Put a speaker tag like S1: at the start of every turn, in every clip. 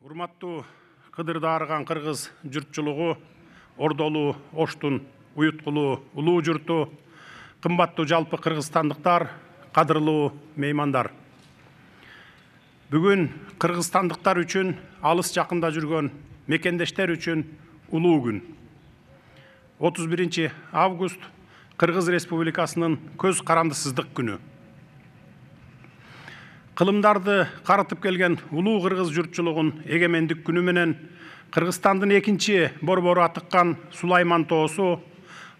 S1: урматтуу кыдырдаарыган кыргыз жұртшылығы ордолу оштун уюткулуу улуу жүрту кымбаттуу жалпы кыргызстандыктар кадырлуу меймандар бүгүн кыргызстандыктар үчүн алыс жакында жүргөн мекендештер үчүн улуу күн 31 август кыргыз республикасынын көз карандысыздык күнү қылымдарды қарытып келген ұлы қырғыз жұртшылығын егемендік күні менен екінші экинчи борбору атыққан сулайман тоосу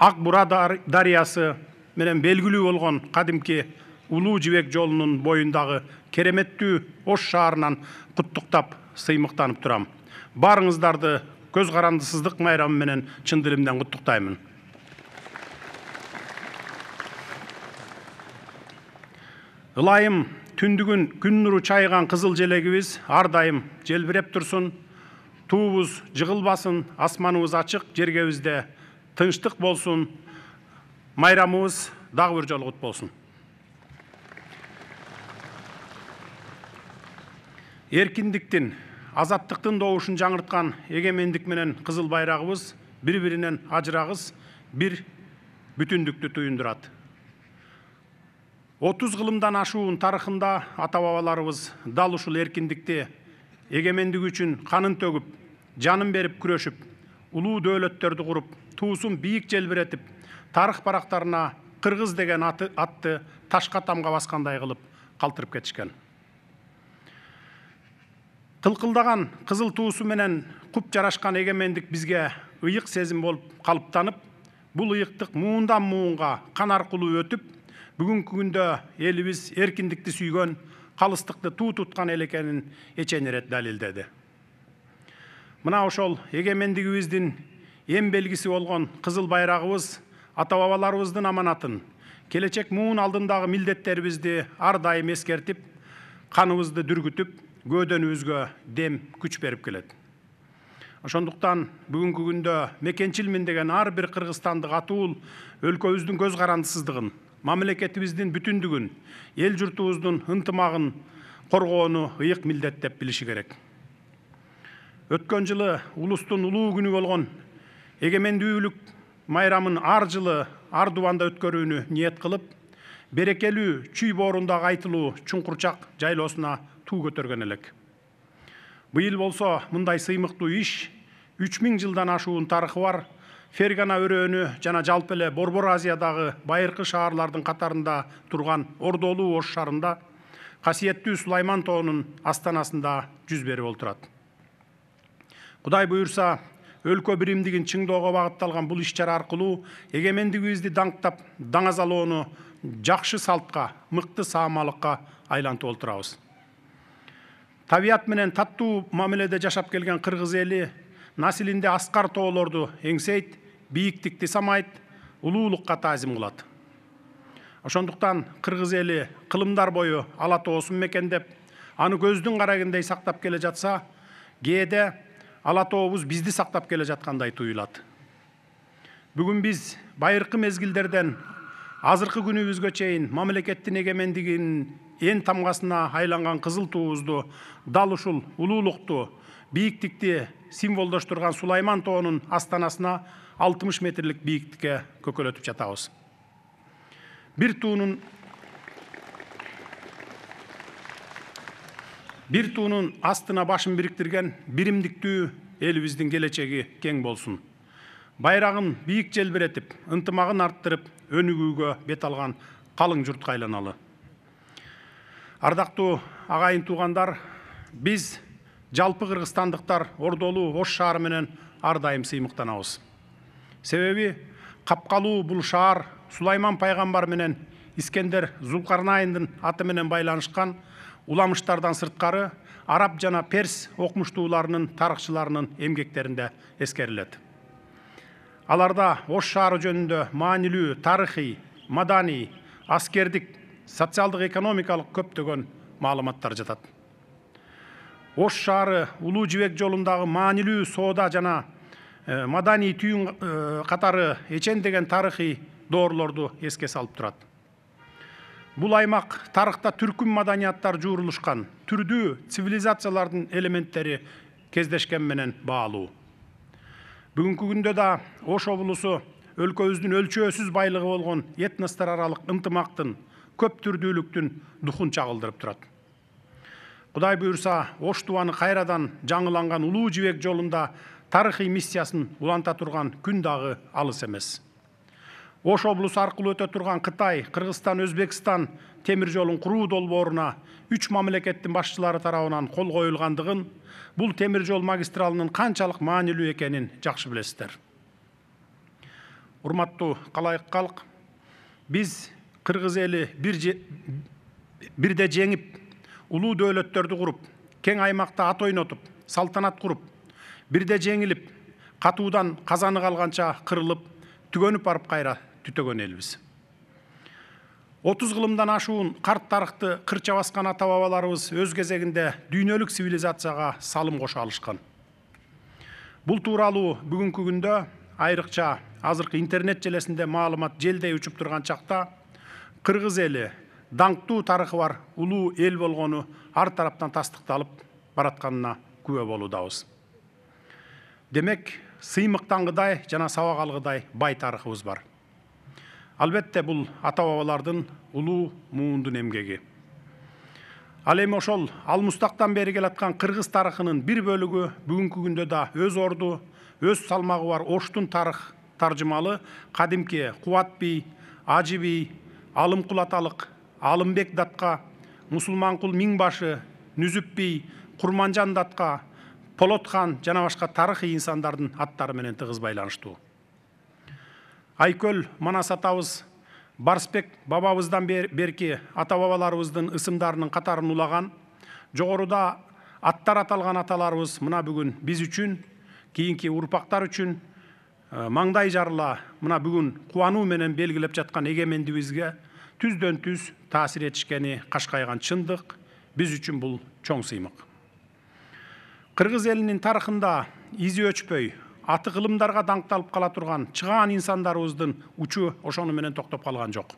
S1: Ақ бура Дариясы менен белгілі болгон кадимки улуу жибек жолының бойындағы кереметтүү ош шаарынан құттықтап сыймыктанып тұрам. Барыңыздарды көз карандысыздык майрамы менен чын дилимден куттуктаймын ылайым күндігін күн нұры чайған қызыл ар дайым желбіреп тұрсын туыбыз жығылбасын асманыбыз ашық жергебізде тыныштық болсын майрамыбыз дағы бір жолы құт болсын еркіндіктің азаттықтың добушун жаңыртқан егемендік менен қызыл байрағыбыз бір бірінен ажырағыз бір бүтіндікті туындырады 30 ғылымдан ашуын тарихында ата бабаларыбыз дал ұшыл еркіндікте егемендік үшін қанын төгіп жанын беріп күрешіп ұлы дөөлөттөрдү құрып туысын биік желбіретіп тарих парақтарына қырғыз деген атты ташқа тамға басқандай қылып қалтырып кетішкен тылқылдаған қызыл туысы менен құп жарашқан егемендік бізге ұйық сезім болып қалыптанып бұл ыйыктык муындан муынға қанар құлы өтіп бүгінгі күнде еліміз еркіндікті сүйген қалыстықты ту тұтқан ел екенін ечен рет дәлелдеді мына ошол егемендігіміздің ең белгісі болған қызыл байрағыбыз ата бабаларыбыздың аманатын келечек муун алдындағы милдеттерибизди ар дайым эскертип каныбызды дүргүтүп көөдөнүбүзгө дем күч берип келет ошондуктан бүгүнкү күндө мекенчилмин деген ар бир кыргызстандык атуул өлкөбүздүн көз карандысыздыгын мамлекетибиздин бүтүндүгүн эл журтубуздун ынтымагын коргоону ыйык милдет деп билиши керек өткөн жылы улустун улуу күнү болгон эгемендүүлүк майрамын ар жылы ар дубанда өткөрүүнү ниет кылып берекелүү чүй боорундагы айтылуу чуңкурчак жайлоосуна туу көтөргөн элек быйыл болсо мындай сыймыктуу иш үч миң жылдан ашуун тарыхы бар фергана өрөөнү жана жалпы эле борбор азиядагы байыркы шаарлардын катарында турган ордолуу ош шаарында касиеттүү сулайман тоонун астанасында жүз берип олтурат кудай буюрса өлкө биримдигин чыңдоого багытталган бул иш чара аркылуу эгемендигибизди даңктап даңазалоону жакшы салтка мыкты саамалыкка айлантып олтурабыз табият менен таттуу мамиледе жашап келген кыргыз эли насилинде аскар тоолорду эңсейт бейіктікті самайт улуулукка таазим кылат ошондуктан кыргыз эли кылымдар бою ала тоосун мекендеп аны көздүн карагындай сактап келе жатса кээде ала тообуз бизди сактап келе жаткандай туюлат бүгүн биз байыркы мезгилдерден азыркы күнүбүзгө чейин мамлекеттин эгемендигин ен тамғасына айланған қызыл туызды дал ұшыл ұлулықты, бейіктікте символдаш тұрған сулайман тоғының астанасына 60 метрлік биіктікке көкөлөтүп жатабыз Бір туунун бир туунун астына башын бириктирген биримдиктүү элибиздин келечеги кең болсун байрагын бийик желбиретип ынтымағын арттырып өнүгүүгө бет алған қалың жұртқа айланалы ардақты ағайын туғандар біз жалпы қырғызстандықтар ордолу ош шаары менен ар дайым сыймыктанабыз себеби бұл бул шаар сулайман пайғамбар менен искендер зулкарнайындын аты менен байланышкан уламыштардан сырткары араб жана перс окумуштууларынын тарыхчыларынын эмгектеринде эскерилет аларда ош шаары жөнүндө маанилүү тарыхый маданий аскердик социалдык экономикалык көптөгөн маалыматтар жатат ош шаары улуу жибек жолундагы маанилүү соода жана э, маданий түйүн э, катары эчендеген тарыхый доорлорду эске салып турат бул аймак тарыхта түркүм маданияттар жуурулушкан түрдүү цивилизациялардын элементтери кездешкен менен баалуу бүгүнкү күндө да ош облусу өлкөбүздүн өлчөөсүз байлыгы болгон этностор аралык ынтымактын көп түрдүүлүктүн духун чагылдырып турат кудай буюрса ош дубаны кайрадан жаңыланган улуу жибек жолунда тарыхый миссиясын уланта турган күн дагы алыс эмес ош облусу аркылуу өтө турган кытай кыргызстан өзбекстан темир жолун куруу долбооруна үч мамлекеттин башчылары тарабынан кол коюлгандыгын бул темир жол магистралынын канчалык маанилүү экенин жакшы билесиздер урматтуу калайык калк биз кыргыз эли бирде жеңип улуу дөөлөттөрдү куруп кең аймакта ат ойнотуп салтанат куруп бирде жеңилип катуудан казаны калганча кырылып түгөнүп барып кайра түтөгөн элбиз отуз кылымдан ашуун карт тарыхты кырча баскан ата бабаларыбыз өз кезегинде дүйнөлүк цивилизацияга салым кошо алышкан бул тууралуу бүгүнкү күндө айрыкча азыркы интернет желесинде маалымат желдей учуп турган чакта кыргыз эли даңктуу тарыхы бар улуу эл болгону ар тараптан тастыкталып баратканына күбө болуудабыз демек сыймыктангыдай жана сабак алгыдай бай тарыхыбыз бар албетте бул ата бабалардын улуу муундун эмгеги ал эми ошол алмустактан бери келаткан кыргыз тарыхынын бир бөлүгү бүгүнкү күндө да өз орду өз салмагы бар оштун тарых таржымалы қадимке қуат би ажы би алымқұл аталық алымбек датқа мұсылманқұл миңбашы нүзіп би құрманжан датқа полот хан жана башка тарыхый инсандардын аттары менен тыгыз байланыштуу айкөл манас атабыз барсбек бабабыздан берки ата бабаларыбыздын ысымдарынын катарын улаган жогоруда аттар аталған аталарыбыз мына бүгін біз үчүн кийинки урпактар үчүн маңдай жарыла мына бүгін қуану менен белгілеп жатқан егемендігімізге түздөн түз таасир этишкени кашкайган чындык биз үчүн бул чоң сыймык кыргыз элинин тарыхында изи өчпөй аты кылымдарга даңкталып кала турган чыгаан инсандарыбыздын учу ошону менен токтоп калган жок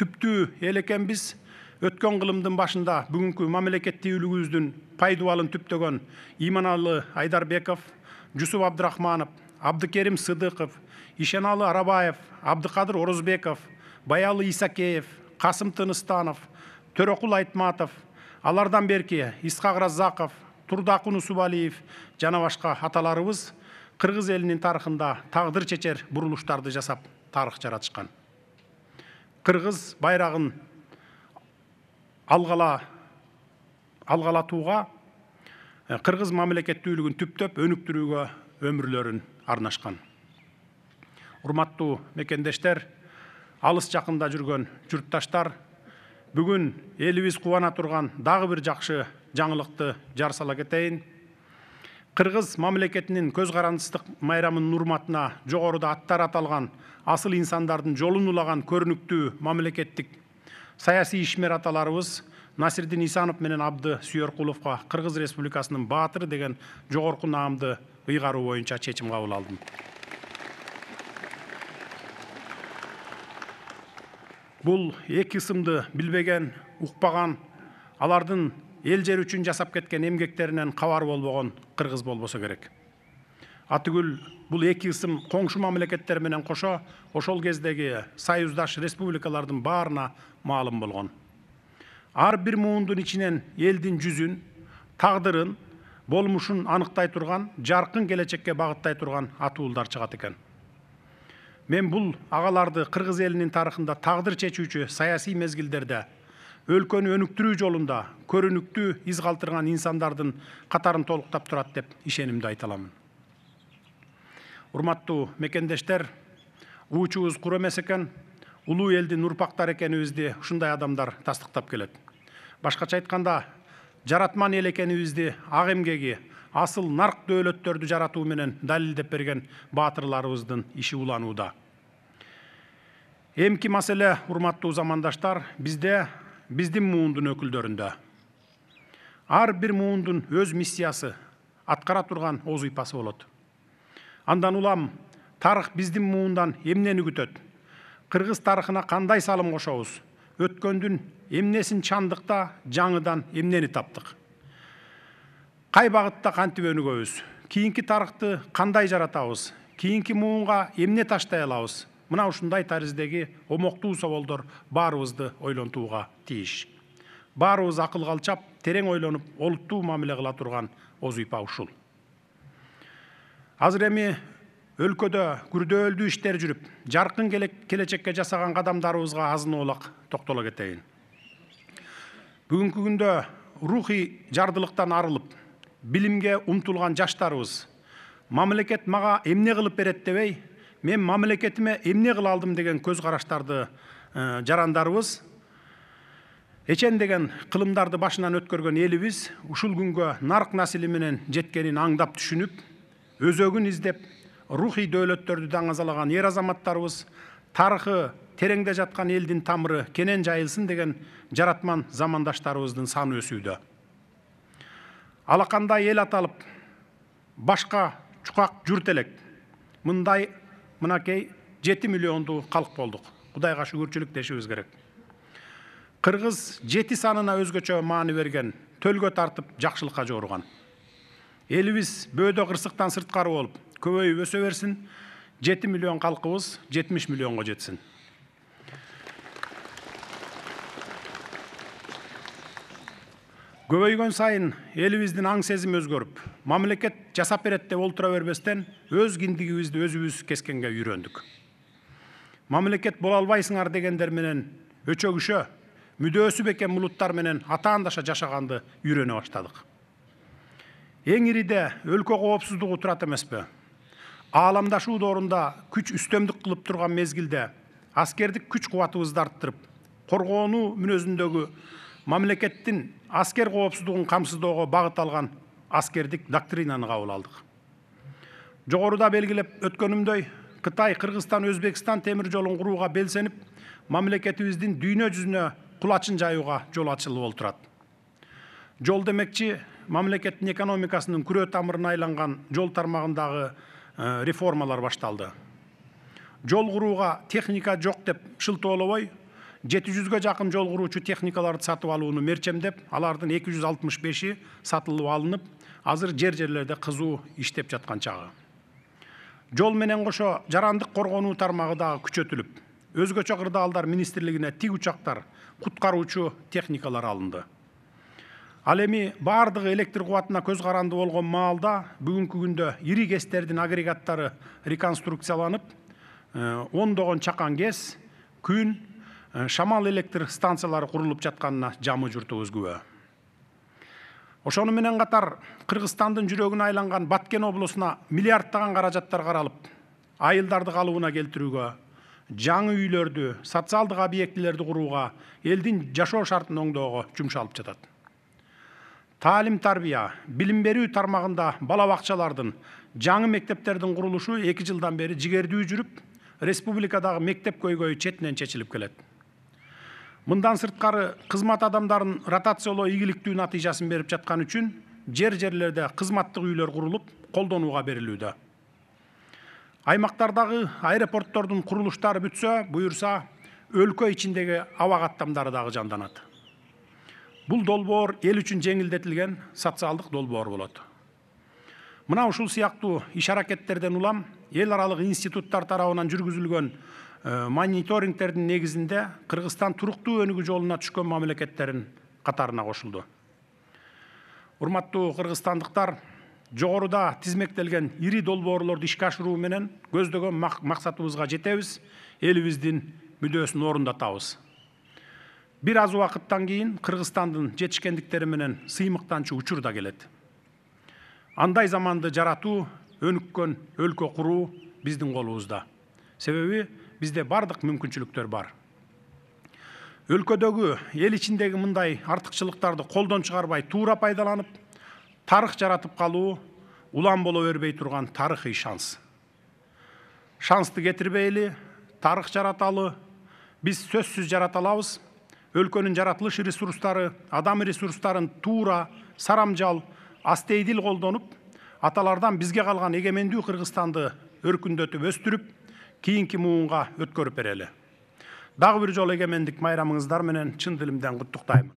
S1: түптүү эл экенбиз өткөн кылымдын башында бүгүнкү мамлекеттүүлүгүбүздүн пайдубалын түптөгөн иманалы айдарбеков жусуп абдрахманов абдыкерим сыдықов ишеналы арабаев абдықадыр орозбеков баялы исакеев қасым тыныстанов төреқұл айтматов алардан берке исқақ раззақов турдакун усубалиев жана аталарыбыз кыргыз элинин тарыхында тағдыр чечер бұрылыштарды жасап тарых жаратышкан кыргыз байрағын алғала алгалатууга э, кыргыз мамлекеттүүлүгүн түптөп өнүктүрүүгө өмүрлөрүн арнашкан урматтуу мекендештер алыс жақында жүрген жүртташтар, бүгін элибиз қуана турган дағы бір жақшы жаңылықты жар сала кетейін мамлекетинин көз карандысыздык майрамынын урматына жогоруда аттар аталған асыл инсандардың жолын улаған көрүнүктүү мамлекеттик саяси ишмер аталарыбыз насирдин исанов менен абды сүйөркуловго кыргыз республикасынын баатыры деген жогорку наамды ұйғару боюнча бойынша шешім алдым бұл екі ісімді білбеген ұқпаған алардың ел жер үшін жасап кеткен емгектерінен бол болбаған қырғыз болбосы керек Атыгүл бұл екі ісім қоңшы мамлекеттер менен қоша ошол кездеги союздаш республикалардын баарына маалым болған. ар бир муундун ичинен элдин жүзүн тагдырын болмушун аныктай турган жаркын келечекке багыттай турган атуулдар чыгат экен мен бул агаларды кыргыз элинин тарыхында тагдыр чечүүчү саясий мезгилдерде өлкөнү өнүктүрүү жолунда көрүнүктүү из калтырган инсандардын катарын толуктап турат деп ишенимдүү айта аламын урматтуу мекендештер уучубуз куру эмес экен улуу элдин урпактары экенибизди ушундай адамдар тастыктап келет башкача айтканда жаратман ел экенибизди ак эмгеги асыл нарк дөөлөттөрдү жаратуу менен далилдеп берген баатырларыбыздын иши уланууда эмки маселе урматтуу замандаштар бизде биздин муундун өкүлдөрүндө ар бир муундун өз миссиясы аткара турган оз уйпасы болот андан улам тарых биздин муундан эмнени күтөт кыргыз тарыхына кандай салым кошобуз өткөндүн эмнесин чандыкта жаңыдан эмнени таптык кай багытта кантип өнүгөбүз кийинки тарыхты кандай жаратабыз кийинки муунга эмне таштай алабыз мына ушундай тариздеги омоктуу соболдор баарыбызды ойлонтууга тийиш баарыбыз акыл калчап терең ойлонуп олуттуу мамиле кыла турган оз уйпа ушул азыр эми өлкөдө күрдөөлдүү иштер жүрүп жаркын келечекке жасаган кадамдарыбызга азын оолак токтоло кетейин бүгүнкү күндө рухий жардылыктан арылып билимге умтулган жаштарыбыз мамлекет мага эмне кылып берет дебей мен мамлекетиме эмне кыла алдым деген көз караштарды э, жарандарыбыз эчен деген кылымдарды башынан өткөргөн элибиз ушул күнгө нарк насили менен жеткенин аңдап түшүнүп өзөгүн издеп рухий дөөлөттөрдү даңазалаган эр азаматтарыбыз тарыхы тереңде жаткан элдин тамыры кенен жайылсын деген жаратман замандаштарыбыздын саны өсүүдө алакандай эл аталып башка чукак журт элек мындай мынакей жети миллиондуу калк болдук кудайга шүгүрчүлүк дешибиз керек кыргыз жети санына өзгөчө маани берген төлгө тартып жакшылыкка жоруган элибиз бөөдө кырсыктан сырткары болуп көбейіп өсе берсин. жеті миллион халқыбыз жетмиш миллионго жетсин. көбейген сайын элибиздин аң сезімі өзгөрүп, мамлекет жасап берет деп олтура бербестен өз киндигибизди өзүбүз кескенге үйрөндүк мамлекет бола албайсыңар дегендер менен өчөгүшө мүдөөсү бекем улуттар менен атаандаша жашаганды үйрөнө баштадык эң ириде өлкө коопсуздугу турат эмеспи ааламдашуу доорунда күч үстөмдүк кылып турган мезгилде аскердик күч кубатыбызды арттырып коргонуу мүнөзүндөгү мамлекеттин аскер коопсуздугун камсыздоого багыт алган аскердик доктринаны кабыл алдык жогоруда белгилеп өткөнүмдөй кытай кыргызстан өзбекстан темир жолун курууга белсенип мамлекетибиздин дүйнө жүзүнө кулачын жаюуга жол ачылып отурат жол демекчи мамлекеттин экономикасынын күрө тамырына айланган жол тармагындагы Э, реформалар башталды жол курууга техника жок деп шылтоолобой жети жүзгө жакын жол куруучу техникаларды сатып алууну мерчемдеп алардын эки жүз алтымыш беши сатылып алынып азыр жер жерлерде кызуу иштеп жаткан чагы жол менен кошо жарандык коргонуу тармагы дагы күчөтүлүп өзгөчө кырдаалдар министрлигине тик учактар куткаруучу техникалар алынды ал эми баардыгы электр кубатына көз каранды болгон маалда бүгүнкү күндө ири гэстердин агрегаттары реконструкцияланып э, ондогон чакан гэс күн э, шамал электр станциялары курулуп жатканына жамы журтубуз күбө ошону менен катар кыргызстандын жүрөгүнө айланган баткен облусуна миллиарддаган каражаттар каралып айылдарды калыбына келтирүүгө жаңы үйлөрдү социалдык объектилерди курууга элдин жашоо шартын оңдоого жумшалып жатат Талим тәрбия білім беру тармағында балабақшалардың жаңы мектептердің курулушу 2 жылдан бері жігердүү жүріп республикадағы мектеп көйгөйү четинен чечилип келет мындан сырткары кызмат адамдарын ротациялоо ийгиликтүү натыйжасын берип жаткан үчүн жер жерлерде кызматтык үйлөр курулуп колдонууга берилүүдө аймактардагы аэропорттордун курулуштары бүтсө буюрса өлкө ичиндеги аба каттамдары дагы жанданат бұл долбоор ел үшін жеңілдетілген социалдық долбоор болады мына ушул сыяктуу иш аракеттерден улам эл аралык институттар тарабынан жүргүзүлгөн мониторингтердин негизинде кыргызстан туруктуу өнүгүү жолуна түшкөн мамлекеттердин катарына кошулду урматтуу кыргызстандыктар жогоруда тизмектелген ири долбоорлорду ишке ашыруу менен көздөгөн максатыбызга жетебиз элибиздин мүдөөсүн орундатабыз бир аз убакыттан кейін, кыргызстандын жетишкендиктери менен сыймыктанчу учур да келет андай заманды жарату өнүккөн өлкө куруу биздин колубузда себеби бизде бардык мүмкүнчүлүктөр бар өлкөдөгү эл ичиндеги мындай артыкчылыктарды колдон чыгарбай туура пайдаланып тарых жаратып калуу улам боло бербей турган тарыхый шанс шансты кетирбейли тарых жараталы биз сөзсүз жарата алабыз өлкөнүн жаратылыш ресурстары адам ресурстарын туура сарамжал астейдил колдонуп аталардан бизге калган эгемендүү кыргызстанды өркүндөтүп өстүрүп кийинки муунга өткөрүп берели дагы бир жолу эгемендик майрамыңыздар менен чын дилимден куттуктайм